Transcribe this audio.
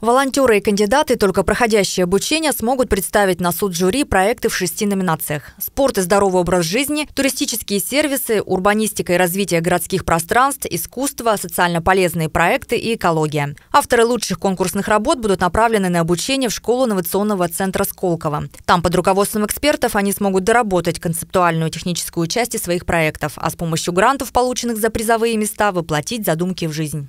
Волонтеры и кандидаты, только проходящие обучение, смогут представить на суд жюри проекты в шести номинациях. Спорт и здоровый образ жизни, туристические сервисы, урбанистика и развитие городских пространств, искусство, социально полезные проекты и экология. Авторы лучших конкурсных работ будут направлены на обучение в школу инновационного центра Сколково. Там под руководством экспертов они смогут доработать концептуальную техническую часть своих проектов, а с помощью грантов, полученных за призовые места, воплотить задумки в жизнь.